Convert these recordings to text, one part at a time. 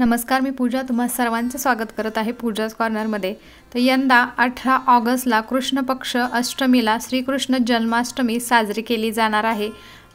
नमस्कार मी पूजा तुम्हा सर्वांचं स्वागत करत आहे पूजा कॉर्नरमध्ये तर यंदा अठरा ऑगस्टला कृष्ण पक्ष अष्टमीला श्रीकृष्ण जन्माष्टमी साजरी केली जाणार आहे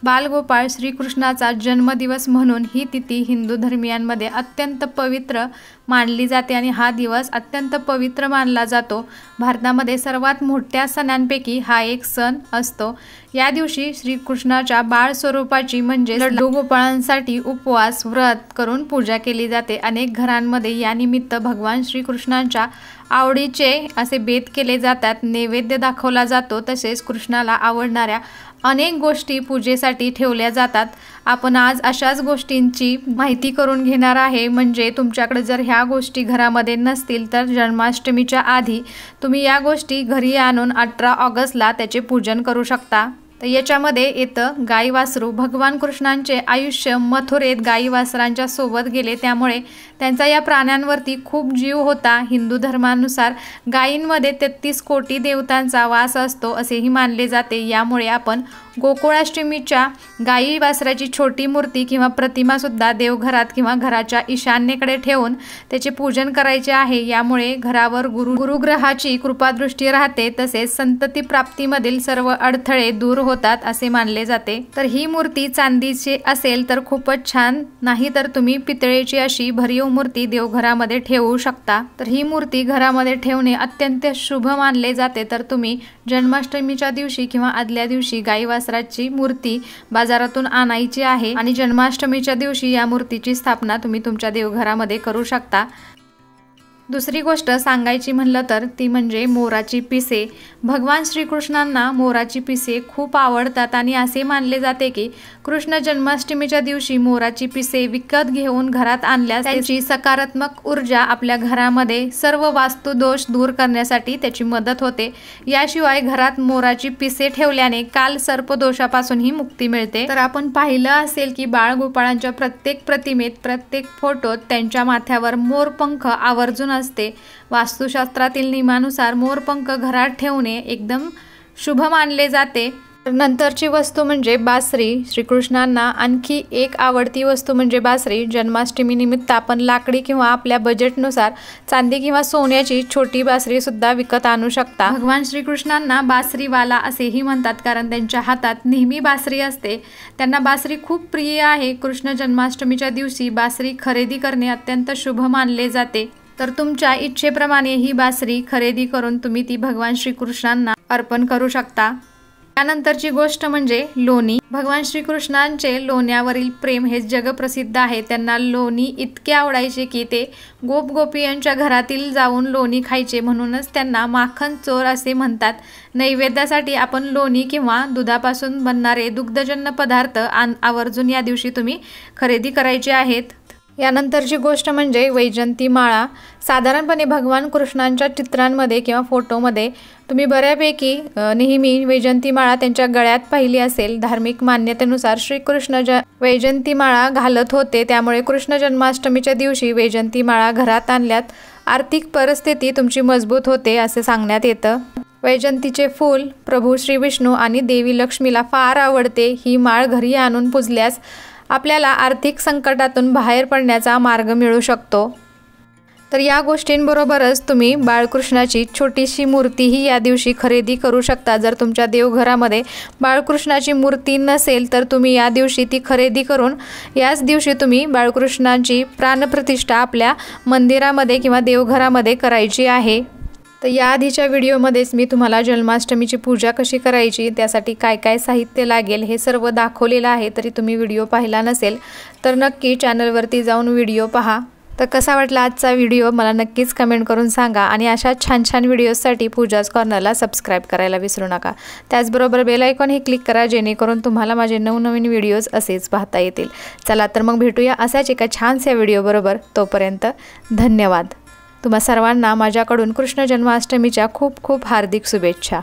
बालगोपाळ श्रीकृष्णाचा जन्मदिवस म्हणून ही तिथी हिंदू धर्मियांमध्ये अत्यंत पवित्र मानली जाते आणि हा दिवस अत्यंत पवित्र मानला जातो भारतामध्ये सर्वात मोठ्या सणांपैकी हा एक सण असतो या दिवशी श्रीकृष्णाच्या बाळ स्वरूपाची म्हणजे लड्डू गोपाळांसाठी उपवास व्रत करून पूजा केली जाते अनेक घरांमध्ये यानिमित्त भगवान श्रीकृष्णांच्या आवडीचे असे बेत केले जातात नैवेद्य दाखवला जातो तसेच कृष्णाला आवडणाऱ्या अनेक गोष्टी पूजेसाठी ठेवल्या जातात आपण आज अशाच गोष्टींची माहिती करून घेणार आहे म्हणजे तुमच्याकडे जर ह्या गोष्टी घरामध्ये नसतील तर जन्माष्टमीच्या आधी तुम्ही या गोष्टी घरी आणून अठरा ऑगस्टला त्याचे पूजन करू शकता तर याच्यामध्ये येतं गाई वासरू भगवान कृष्णांचे आयुष्य मथुरेत गाई वासरांच्या सोबत गेले त्यामुळे त्यांचा या प्राण्यांवरती खूप जीव होता हिंदू धर्मानुसार गायींमध्ये तेहतीस कोटी देवतांचा वास असतो असेही मानले जाते यामुळे आपण गोकुळाष्टमीच्या गायी वासराची छोटी मूर्ती किंवा प्रतिमासुद्धा देवघरात किंवा घराच्या ईशान्येकडे ठेवून त्याचे पूजन करायचे आहे यामुळे घरावर गुरु गुरुग्रहाची कृपादृष्टी राहते तसेच संतती प्राप्तीमधील सर्व अडथळे दूर होतात असे मानले जाते तर ही मूर्ती चांदीची असेल तर खूपच छान नाही तर तुम्ही पितळेची अशी भरीव मूर्ती देवघरामध्ये ठेवू शकता तर ही मूर्ती घरामध्ये ठेवणे अत्यंत शुभ मानले जाते तर तुम्ही जन्माष्टमीच्या दिवशी किंवा आदल्या दिवशी गाई वासराची मूर्ती बाजारातून आणायची आहे आणि जन्माष्टमीच्या दिवशी या मूर्तीची स्थापना तुम्ही तुमच्या देवघरामध्ये करू शकता दुसरी गोष्ट सांगायची म्हणलं तर ती म्हणजे मोराची पिसे भगवान श्रीकृष्णांना मोराची पिसे खूप आवडतात आणि असे मानले जाते की कृष्ण जन्माष्टमीच्या दिवशी मोराची पिसे विकत घेऊन घरात आणल्यास त्याची सकारात्मक ऊर्जा आपल्या घरामध्ये सर्व वास्तुदोष दूर करण्यासाठी त्याची मदत होते याशिवाय घरात मोराची पिसे ठेवल्याने काल सर्पदोषापासूनही मुक्ती मिळते तर आपण पाहिलं असेल की बाळगोपाळांच्या प्रत्येक प्रतिमेत प्रत्येक फोटोत त्यांच्या माथ्यावर मोरपंख आवर्जून असते वास्तुशास्त्रातील नियमानुसार मोरपंख घरात ठेवणे एकदम शुभ मानले जाते नंतरची वस्तू म्हणजे बासरी श्रीकृष्णांना आणखी एक आवडती वस्तू म्हणजे बासरी जन्माष्टमीनिमित्त आपण लाकडी किंवा आपल्या बजेटनुसार चांदी किंवा सोन्याची छोटी बासरीसुद्धा विकत आणू शकता भगवान श्रीकृष्णांना बासरीवाला असेही म्हणतात कारण त्यांच्या हातात नेहमी बासरी असते त्यांना बासरी खूप प्रिय आहे कृष्ण जन्माष्टमीच्या दिवशी बासरी खरेदी करणे अत्यंत शुभ मानले जाते तर तुमच्या इच्छेप्रमाणे ही बासरी खरेदी करून तुम्ही ती भगवान श्रीकृष्णांना अर्पण करू शकता त्यानंतरची गोष्ट म्हणजे लोणी भगवान श्रीकृष्णांचे लोण्यावरील प्रेम हे जगप्रसिद्ध आहे त्यांना लोणी इतके आवडायचे की ते गोप गोपियांच्या घरातील जाऊन लोणी खायचे म्हणूनच त्यांना माखन चोर असे म्हणतात नैवेद्यासाठी आपण लोणी किंवा दुधापासून बनणारे दुग्धजन्य पदार्थ आवर्जून या दिवशी तुम्ही खरेदी करायचे आहेत यानंतरची गोष्ट म्हणजे वैजंती माळा साधारणपणे भगवान कृष्णांच्या चित्रांमध्ये किंवा फोटोमध्ये तुम्ही बऱ्यापैकी नेहमी वैजंती माळा त्यांच्या गळ्यात पाहिली असेल धार्मिक मान्यतेनुसार श्रीकृष्ण ज वैजंती माळा घालत होते त्यामुळे कृष्ण जन्माष्टमीच्या दिवशी वैजंती माळा घरात आणल्यात आर्थिक परिस्थिती तुमची मजबूत होते असे सांगण्यात येतं वैजंतीचे फूल प्रभू श्री विष्णू आणि देवी लक्ष्मीला फार आवडते ही माळ घरी आणून पुजल्यास आपल्याला आर्थिक संकटातून बाहेर पडण्याचा मार्ग मिळू शकतो तर या गोष्टींबरोबरच तुम्ही बाळकृष्णाची छोटीशी मूर्तीही या दिवशी खरेदी करू शकता जर तुमच्या देवघरामध्ये बाळकृष्णाची मूर्ती नसेल तर तुम्ही या दिवशी ती खरेदी करून याच दिवशी तुम्ही बाळकृष्णांची प्राणप्रतिष्ठा आपल्या मंदिरामध्ये किंवा देवघरामध्ये करायची आहे तर याआधीच्या व्हिडिओमध्येच मी तुम्हाला जन्माष्टमीची पूजा कशी करायची त्यासाठी काय काय साहित्य लागेल हे सर्व दाखवलेलं आहे तरी तुम्ही व्हिडिओ पाहिला नसेल तर नक्की चॅनलवरती जाऊन व्हिडिओ पहा तर कसा वाटला आजचा व्हिडिओ मला नक्कीच कमेंट करून सांगा आणि अशा छान छान व्हिडिओजसाठी पूजाज कॉर्नरला सबस्क्राईब करायला विसरू नका त्याचबरोबर बेल हे क्लिक करा जेणेकरून तुम्हाला माझे नवनवीन व्हिडिओज असेच पाहता येतील चला तर मग भेटूया अशाच एका छानस्या व्हिडिओबरोबर तोपर्यंत धन्यवाद तुम्हा सर्वांना माझ्याकडून कृष्ण जन्माष्टमीच्या खूप खूप हार्दिक शुभेच्छा